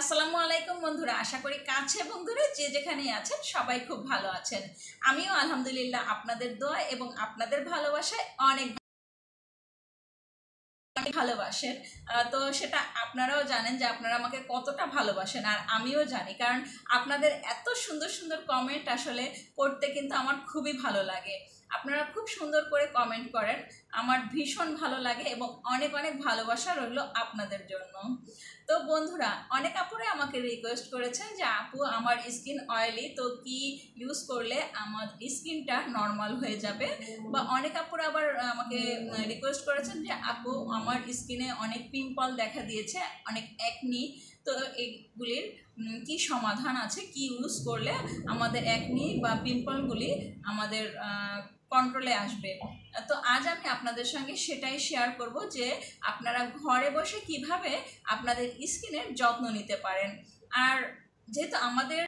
আসসালামু আলাইকুম বন্ধুরা আশা করি কাছে বন্ধুরা যে যেখানে আছেন সবাই খুব ভালো আছেন আমিও আলহামদুলিল্লাহ আপনাদের দোয়া এবং আপনাদের ভালোবাসায় অনেক ভালোবাসেন তো সেটা আপনারাও জানেন যে আপনারা আমাকে কতটা ভালোবাসেন আর আমিও জানি কারণ আপনাদের এত সুন্দর সুন্দর কমেন্ট আসলে পড়তে কিন্তু আমার খুবই ভালো লাগে আপনারা খুব সুন্দর করে কমেন্ট করেন আমার ভীষণ ভালো লাগে এবং অনেক অনেক ভালোবাসা রইল আপনাদের জন্য তো বন্ধুরা অনেক আপুরে আমাকে রিকোয়েস্ট করেছেন যে আপু আমার স্কিন অয়েলি তো কি ইউজ করলে আমার স্কিনটা নর্মাল হয়ে যাবে বা অনেক আপুরে আবার আমাকে রিকোয়েস্ট করেছেন যে আপু আমার স্কিনে অনেক পিম্পল দেখা দিয়েছে অনেক একনি তো এগুলির কি সমাধান আছে কি ইউজ করলে আমাদের একনি বা পিম্পলগুলি আমাদের কন্ট্রোলে আসবে তো আজ আমি আপনাদের সঙ্গে সেটাই শেয়ার করব যে আপনারা ঘরে বসে কিভাবে আপনাদের স্কিনের যত্ন নিতে পারেন আর যেহেতু আমাদের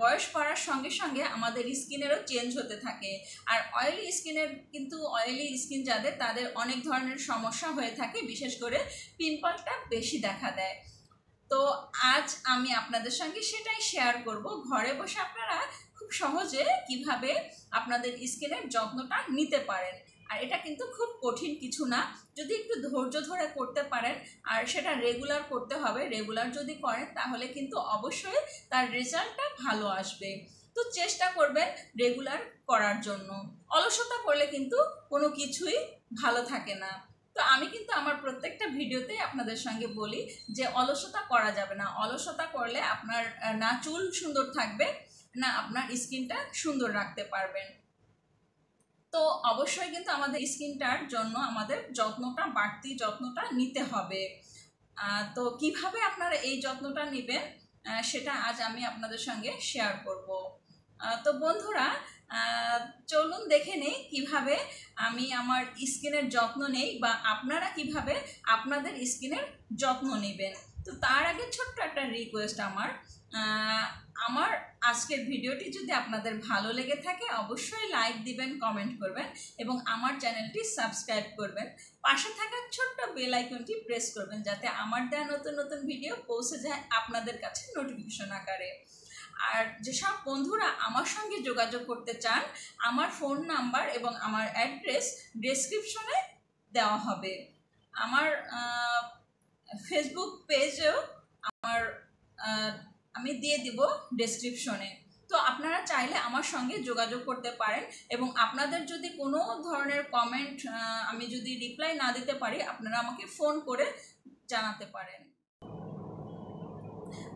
বয়স বাড়ার সঙ্গে সঙ্গে আমাদের স্কিনেরও চেঞ্জ হতে থাকে আর অয়েলি স্কিনের কিন্তু অয়েলি স্কিন যাদের তাদের অনেক ধরনের সমস্যা হয়ে থাকে বিশেষ করে পিম্পলটা বেশি দেখা দেয় তো আজ আমি আপনাদের সঙ্গে সেটাই শেয়ার করব ঘরে বসে আপনারা খুব সহজে কিভাবে আপনাদের স্কিনের যত্নটা নিতে পারেন আর এটা কিন্তু খুব কঠিন কিছু না যদি একটু ধৈর্য ধরে করতে পারেন আর সেটা রেগুলার করতে হবে রেগুলার যদি করেন তাহলে কিন্তু অবশ্যই তার রেজাল্টটা ভালো আসবে তো চেষ্টা করবেন রেগুলার করার জন্য অলসতা করলে কিন্তু কোনো কিছুই ভালো থাকে না তো আমি কিন্তু আমার প্রত্যেকটা ভিডিওতে আপনাদের সঙ্গে বলি যে অলসতা করা যাবে না অলসতা করলে আপনার না চুল সুন্দর থাকবে না আপনার স্কিনটা সুন্দর রাখতে পারবেন তো অবশ্যই কিন্তু আমাদের স্কিনটার জন্য আমাদের যত্নটা বাড়তি যত্নটা নিতে হবে তো কিভাবে আপনারা এই যত্নটা নেবেন সেটা আজ আমি আপনাদের সঙ্গে শেয়ার করব তো বন্ধুরা চলুন দেখে নেই কিভাবে আমি আমার স্কিনের যত্ন নেই বা আপনারা কিভাবে আপনাদের স্কিনের যত্ন নেবেন তো তার আগে ছোট্ট একটা রিকোয়েস্ট আমার আমার আজকের ভিডিওটি যদি আপনাদের ভালো লেগে থাকে অবশ্যই লাইক দিবেন কমেন্ট করবেন এবং আমার চ্যানেলটি সাবস্ক্রাইব করবেন পাশে থাকা ছোট্ট বেল আইকনটি প্রেস করবেন যাতে আমার দেওয়া নতুন নতুন ভিডিও পৌঁছে যায় আপনাদের কাছে নোটিফিকেশন আকারে আর যেসব বন্ধুরা আমার সঙ্গে যোগাযোগ করতে চান আমার ফোন নাম্বার এবং আমার অ্যাড্রেস ডেসক্রিপশনে দেওয়া হবে আমার ফেসবুক পেজেও আমার আমি দিয়ে দিব ডেসক্রিপশনে তো আপনারা চাইলে আমার সঙ্গে যোগাযোগ করতে পারেন এবং আপনাদের যদি কোনো ধরনের কমেন্ট আমি যদি রিপ্লাই না দিতে পারি আপনারা আমাকে ফোন করে জানাতে পারেন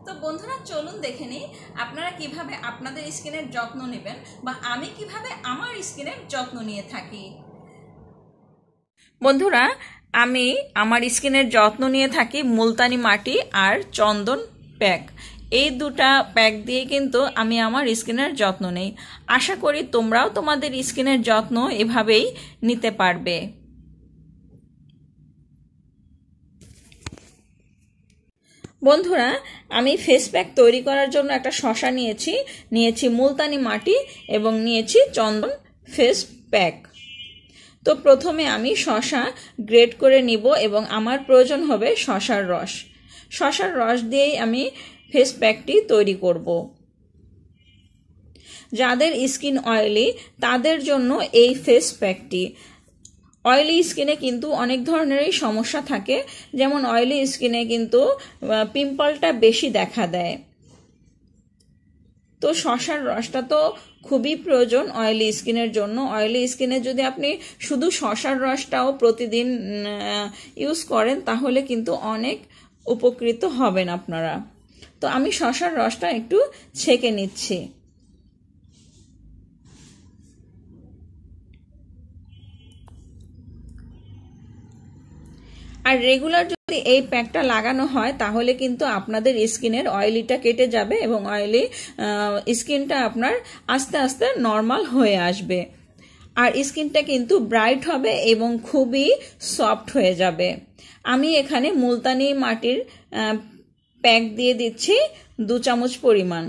তো বন্ধুরা চলুন দেখে নিই আপনারা কিভাবে আপনাদের স্কিনের যত্ন নেবেন বা আমি কিভাবে আমার স্কিনের যত্ন নিয়ে থাকি বন্ধুরা আমি আমার স্কিনের যত্ন নিয়ে থাকি মুলতানি মাটি আর চন্দন প্যাক এই দুটা প্যাক দিয়ে কিন্তু আমি আমার স্কিনের যত্ন নেই আশা করি তোমরাও তোমাদের স্কিনের যত্ন এভাবেই নিতে পারবে বন্ধুরা আমি ফেস প্যাক তৈরি করার জন্য একটা শশা নিয়েছি নিয়েছি মুলতানি মাটি এবং নিয়েছি চন্দন ফেস প্যাক তো প্রথমে আমি শশা গ্রেট করে নিব এবং আমার প্রয়োজন হবে শশার রস শশার রস দিয়েই আমি ফেস প্যাকটি তৈরি করব যাদের স্কিন অয়েলি তাদের জন্য এই ফেস প্যাকটি অয়েলি স্কিনে কিন্তু অনেক ধরনেরই সমস্যা থাকে যেমন অয়েলি স্কিনে কিন্তু পিম্পলটা বেশি দেখা দেয় তো শশার রসটা তো খুবই প্রয়োজন অয়েলি স্কিনের জন্য অয়েলি স্কিনে যদি আপনি শুধু শশার রসটাও প্রতিদিন ইউজ করেন তাহলে কিন্তু অনেক উপকৃত হবেন আপনারা তো আমি শশার রসটা একটু ছেঁকে নিচ্ছি আর রেগুলার যদি এই প্যাকটা লাগানো হয় তাহলে কিন্তু আপনাদের স্কিনের অয়েলিটা কেটে যাবে এবং অয়েলি স্কিনটা আপনার আস্তে আস্তে নর্মাল হয়ে আসবে আর স্কিনটা কিন্তু ব্রাইট হবে এবং খুবই সফট হয়ে যাবে আমি এখানে মুলতানি মাটির প্যাক দিয়ে দিচ্ছি দু চামচ পরিমাণ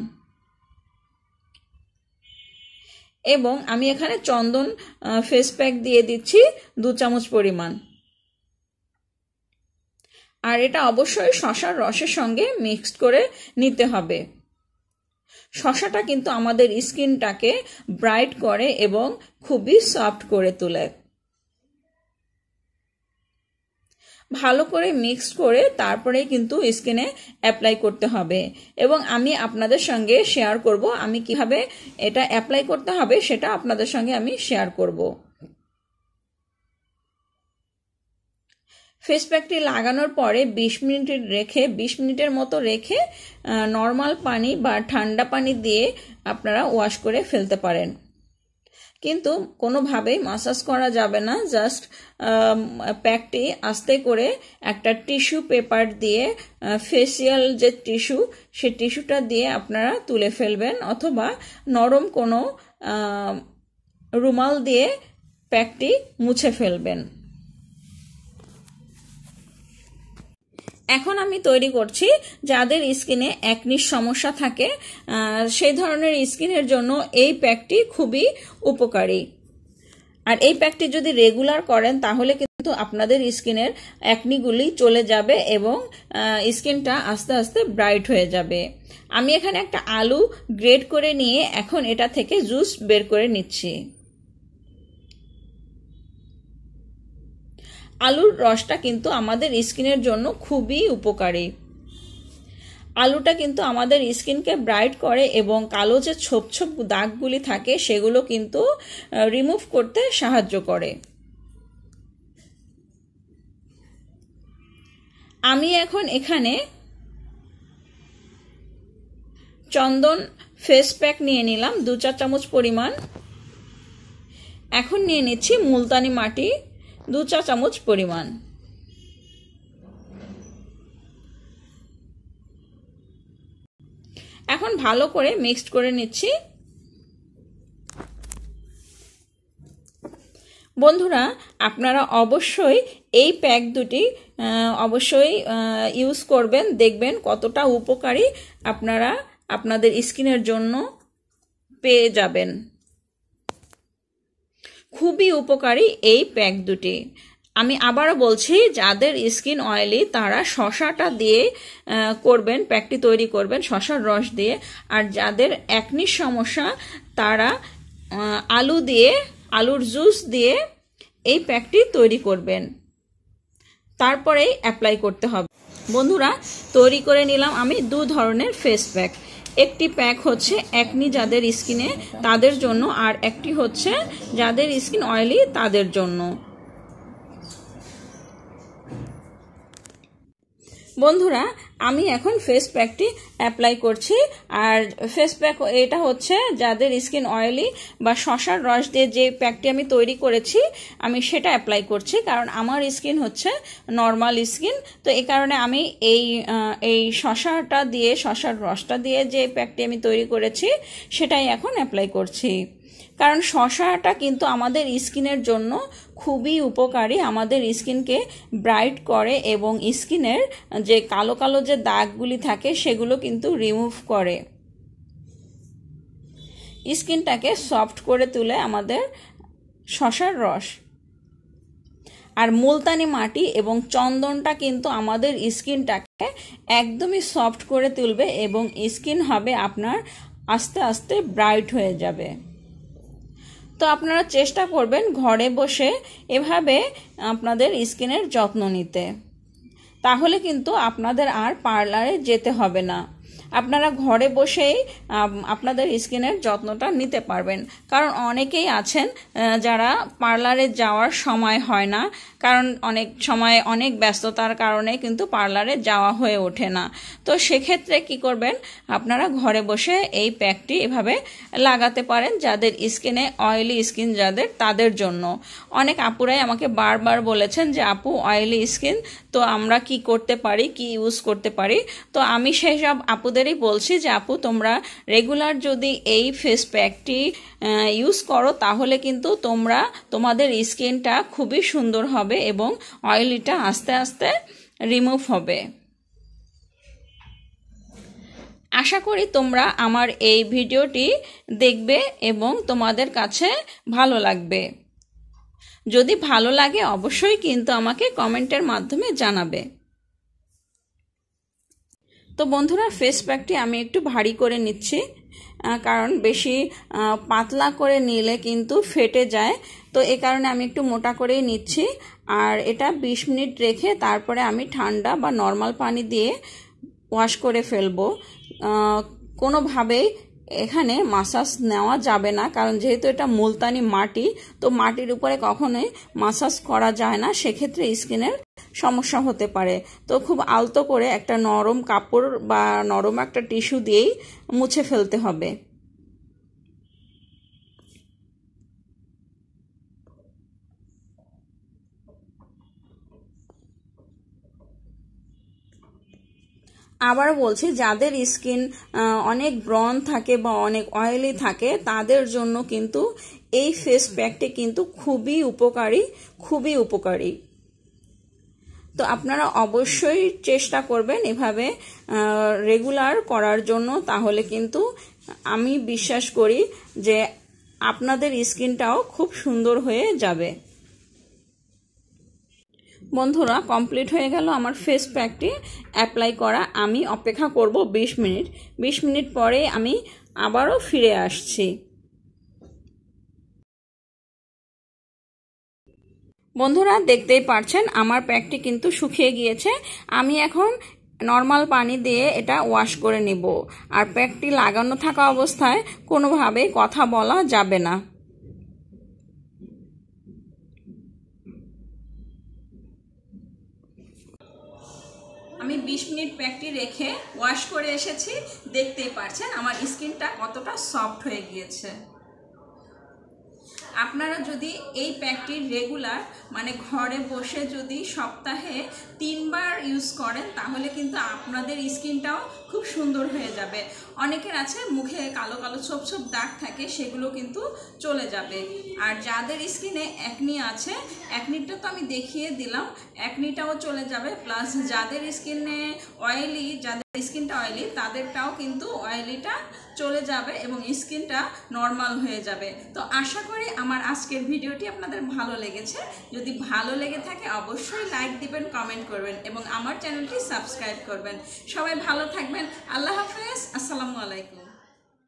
এবং আমি এখানে চন্দন ফেস প্যাক দিয়ে দিচ্ছি দু চামচ পরিমাণ আর এটা অবশ্যই শশার রসের সঙ্গে মিক্সড করে নিতে হবে শশাটা কিন্তু আমাদের স্কিনটাকে ব্রাইট করে এবং খুবই সফট করে তোলে ভালো করে মিক্স করে তারপরে কিন্তু স্কিনে অ্যাপ্লাই করতে হবে এবং আমি আপনাদের সঙ্গে শেয়ার করব আমি কিভাবে এটা অ্যাপ্লাই করতে হবে সেটা আপনাদের সঙ্গে আমি শেয়ার করব ফেস প্যাকটি লাগানোর পরে বিশ মিনিট রেখে বিশ মিনিটের মতো রেখে নর্মাল পানি বা ঠান্ডা পানি দিয়ে আপনারা ওয়াশ করে ফেলতে পারেন কিন্তু কোনোভাবেই মাসাজ করা যাবে না জাস্ট প্যাকটি আস্তে করে একটা টিস্যু পেপার দিয়ে ফেসিয়াল যে টিস্যু সে টিস্যুটা দিয়ে আপনারা তুলে ফেলবেন অথবা নরম কোনো রুমাল দিয়ে প্যাকটি মুছে ফেলবেন এখন আমি তৈরি করছি যাদের স্কিনে একনি সমস্যা থাকে সেই ধরনের স্কিনের জন্য এই প্যাকটি খুবই উপকারী আর এই প্যাকটি যদি রেগুলার করেন তাহলে কিন্তু আপনাদের স্কিনের অ্যাকনিগুলি চলে যাবে এবং স্কিনটা আস্তে আস্তে ব্রাইট হয়ে যাবে আমি এখানে একটা আলু গ্রেড করে নিয়ে এখন এটা থেকে জুস বের করে নিচ্ছি আলুর রসটা কিন্তু আমাদের স্কিনের জন্য খুবই উপকারী আলুটা কিন্তু আমাদের স্কিনকে ব্রাইট করে এবং কালো যে ছোপ ছোপ দাগগুলি থাকে সেগুলো কিন্তু রিমুভ করতে সাহায্য করে আমি এখন এখানে চন্দন ফেস প্যাক নিয়ে নিলাম দু চার চামচ পরিমাণ এখন নিয়ে নিচ্ছি মুলতানি মাটি দু চা চামচ পরিমাণ এখন ভালো করে মিক্সড করে নিচ্ছি বন্ধুরা আপনারা অবশ্যই এই প্যাক দুটি অবশ্যই ইউজ করবেন দেখবেন কতটা উপকারী আপনারা আপনাদের স্কিনের জন্য পেয়ে যাবেন খুবই উপকারী এই প্যাক দুটি আমি আবারও বলছি যাদের স্কিন অয়েলি তারা শশাটা দিয়ে করবেন প্যাকটি তৈরি করবেন শশার রস দিয়ে আর যাদের একনি সমস্যা তারা আলু দিয়ে আলুর জুস দিয়ে এই প্যাকটি তৈরি করবেন তারপরেই অ্যাপ্লাই করতে হবে বন্ধুরা তৈরি করে নিলাম আমি দু ধরনের ফেস প্যাক একটি প্যাক হচ্ছে একনি যাদের স্কিনে তাদের জন্য আর একটি হচ্ছে যাদের স্কিন অয়েলি তাদের জন্য বন্ধুরা আমি এখন ফেস প্যাকটি অ্যাপ্লাই করছি আর ফেস প্যাক এটা হচ্ছে যাদের স্কিন অয়েলি বা শশার রস দিয়ে যে প্যাকটি আমি তৈরি করেছি আমি সেটা অ্যাপ্লাই করছি কারণ আমার স্কিন হচ্ছে নর্মাল স্কিন তো এই কারণে আমি এই এই শশাটা দিয়ে শশার রসটা দিয়ে যে প্যাকটি আমি তৈরি করেছি সেটাই এখন অ্যাপ্লাই করছি কারণ শশাটা কিন্তু আমাদের স্কিনের জন্য খুবই উপকারী আমাদের স্কিনকে ব্রাইট করে এবং স্কিনের যে কালো কালো যে দাগগুলি থাকে সেগুলো কিন্তু রিমুভ করে স্কিনটাকে সফট করে তুলে আমাদের শশার রস আর মুলতানি মাটি এবং চন্দনটা কিন্তু আমাদের স্কিনটাকে একদমই সফট করে তুলবে এবং স্কিন হবে আপনার আস্তে আস্তে ব্রাইট হয়ে যাবে তো আপনারা চেষ্টা করবেন ঘরে বসে এভাবে আপনাদের স্কিনের যত্ন নিতে তাহলে কিন্তু আপনাদের আর পার্লারে যেতে হবে না আপনারা ঘরে বসেই আপনাদের স্কিনের যত্নটা নিতে পারবেন কারণ অনেকেই আছেন যারা পার্লারে যাওয়ার সময় হয় না কারণ অনেক সময় অনেক ব্যস্ততার কারণে কিন্তু পার্লারে যাওয়া হয়ে ওঠে না তো সেক্ষেত্রে কি করবেন আপনারা ঘরে বসে এই প্যাকটি এভাবে লাগাতে পারেন যাদের স্কিনে অয়েলি স্কিন যাদের তাদের জন্য অনেক আপুরাই আমাকে বারবার বলেছেন যে আপু অয়েলি স্কিন তো আমরা কি করতে পারি কি ইউজ করতে পারি তো আমি সেই সব আপুদের আপনাদেরই বলছি যে আপু তোমরা রেগুলার যদি এই ফেস প্যাকটি ইউজ করো তাহলে কিন্তু তোমরা তোমাদের স্কিনটা খুবই সুন্দর হবে এবং অয়েলিটা আস্তে আস্তে রিমুভ হবে আশা করি তোমরা আমার এই ভিডিওটি দেখবে এবং তোমাদের কাছে ভালো লাগবে যদি ভালো লাগে অবশ্যই কিন্তু আমাকে কমেন্টের মাধ্যমে জানাবে তো বন্ধুরা ফেস প্যাকটি আমি একটু ভারী করে নিচ্ছি কারণ বেশি পাতলা করে নিলে কিন্তু ফেটে যায় তো এ কারণে আমি একটু মোটা করেই নিচ্ছি আর এটা ২০ মিনিট রেখে তারপরে আমি ঠান্ডা বা নর্মাল পানি দিয়ে ওয়াশ করে ফেলবো কোনোভাবেই এখানে মাসাজ নেওয়া যাবে না কারণ যেহেতু এটা মুলতানি মাটি তো মাটির উপরে কখনোই মাসাজ করা যায় না সেক্ষেত্রে স্কিনের সমস্যা হতে পারে তো খুব আলতো করে একটা নরম কাপড় বা নরম একটা টিস্যু দিয়েই মুছে ফেলতে হবে আবার বলছি যাদের স্কিন অনেক ব্রন থাকে বা অনেক অয়েলি থাকে তাদের জন্য কিন্তু এই ফেস প্যাকটি কিন্তু খুবই উপকারী খুবই উপকারী তো আপনারা অবশ্যই চেষ্টা করবেন এভাবে রেগুলার করার জন্য তাহলে কিন্তু আমি বিশ্বাস করি যে আপনাদের স্কিনটাও খুব সুন্দর হয়ে যাবে বন্ধুরা কমপ্লিট হয়ে গেল আমার ফেস প্যাকটি অ্যাপ্লাই করা আমি অপেক্ষা করব ২০ মিনিট ২০ মিনিট পরে আমি আবারও ফিরে আসছি বন্ধুরা দেখতেই পারছেন আমার প্যাকটি কিন্তু শুকিয়ে গিয়েছে আমি এখন নর্মাল পানি দিয়ে এটা ওয়াশ করে নেব আর প্যাকটি লাগানো থাকা অবস্থায় কোনোভাবেই কথা বলা যাবে না আমি ২০ মিনিট প্যাকটি রেখে ওয়াশ করে এসেছি দেখতেই পারছেন আমার স্কিনটা কতটা সফট হয়ে গিয়েছে আপনারা যদি এই প্যাকটি রেগুলার মানে ঘরে বসে যদি সপ্তাহে তিনবার ইউজ করেন তাহলে কিন্তু আপনাদের স্কিনটাও খুব সুন্দর হয়ে যাবে অনেকের আছে মুখে কালো কালো ছোপ ছোপ দাগ থাকে সেগুলো কিন্তু চলে যাবে আর যাদের স্কিনে একনি আছে একনিটা তো আমি দেখিয়ে দিলাম একনিটাও চলে যাবে প্লাস যাদের স্কিনে অয়েলি যাদের স্কিনটা অয়েলি তাদেরটাও কিন্তু অয়েলিটা চলে যাবে এবং স্কিনটা নর্মাল হয়ে যাবে তো আশা করি আমার আজকের ভিডিওটি আপনাদের ভালো লেগেছে যদি ভালো লেগে থাকে অবশ্যই লাইক দিবেন কমেন্ট করবেন এবং আমার চ্যানেলটি সাবস্ক্রাইব করবেন সবাই ভালো থাকবেন আল্লাহ হাফেজ আসসালামু আলাইকুম